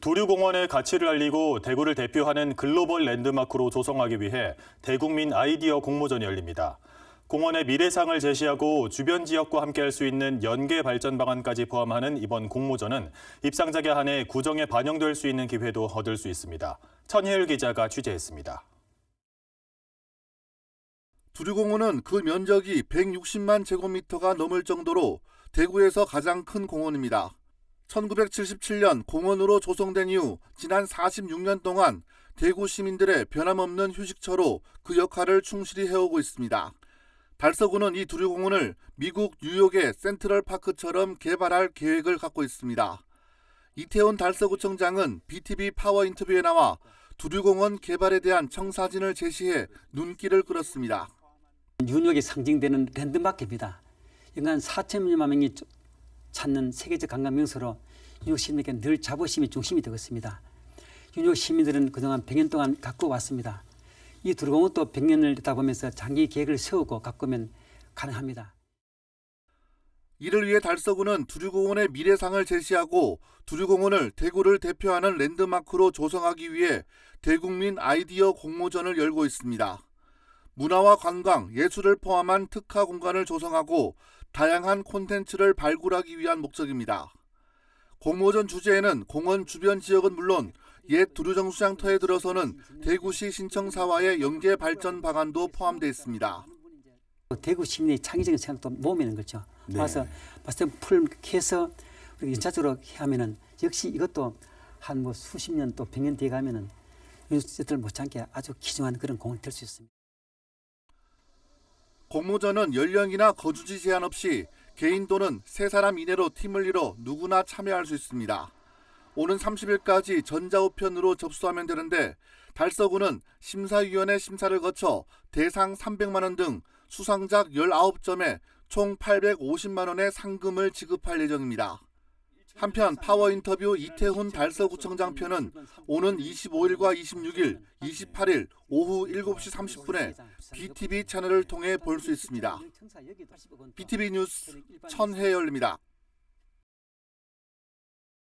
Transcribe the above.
도류공원의 가치를 알리고 대구를 대표하는 글로벌 랜드마크로 조성하기 위해 대국민 아이디어 공모전이 열립니다. 공원의 미래상을 제시하고 주변 지역과 함께할 수 있는 연계 발전 방안까지 포함하는 이번 공모전은 입상자에 한해 구정에 반영될 수 있는 기회도 얻을 수 있습니다. 천혜율 기자가 취재했습니다. 두류공원은 그 면적이 160만 제곱미터가 넘을 정도로 대구에서 가장 큰 공원입니다. 1977년 공원으로 조성된 이후 지난 46년 동안 대구 시민들의 변함없는 휴식처로 그 역할을 충실히 해오고 있습니다. 달서구는 이 두류공원을 미국 뉴욕의 센트럴 파크처럼 개발할 계획을 갖고 있습니다. 이태원 달서구청장은 BTV 파워 인터뷰에 나와 두류공원 개발에 대한 청사진을 제시해 눈길을 끌었습니다. 뉴욕이 상징되는 랜드마크입니다. 연간 4천여 명이 찾는 세계적 관광 명소로 뉴욕 시민에게 늘 자부심이 중심이 되었습니다. 뉴욕 시민들은 그동안 100년 동안 갖고 왔습니다. 이 두루공원도 100년을 듣다 보면서 장기 계획을 세우고 가꾸면 가능합니다. 이를 위해 달서구는 두류공원의 미래상을 제시하고 두류공원을 대구를 대표하는 랜드마크로 조성하기 위해 대국민 아이디어 공모전을 열고 있습니다. 문화와 관광, 예술을 포함한 특화 공간을 조성하고 다양한 콘텐츠를 발굴하기 위한 목적입니다. 공모전 주제에는 공원 주변 지역은 물론 옛 두루정수장터에 들어서는 대구시 신청사와의 연계 발전 방안도 포함되어 있습니다. 대구 시민의 창의적인 생각도 모으는 거죠. 와서 네. 봤을 때풀 해서 연차적으로 하면은 역시 이것도 한 뭐 수십 년또 백년 뒤에 가면은 유저들 못지않게 아주 귀중한 그런 공을 들수 있습니다. 공모전은 연령이나 거주지 제한 없이 개인 또는 세 사람 이내로 팀을 이뤄 누구나 참여할 수 있습니다. 오는 30일까지 전자우편으로 접수하면 되는데 달서구는 심사위원회 심사를 거쳐 대상 300만 원 등 수상작 19점에 총 850만 원의 상금을 지급할 예정입니다. 한편 파워 인터뷰 이태훈 달서구청장 편은 오는 25일과 26일, 28일 오후 7시 30분에 BTV 채널을 통해 볼 수 있습니다. BTV 뉴스 천혜열입니다.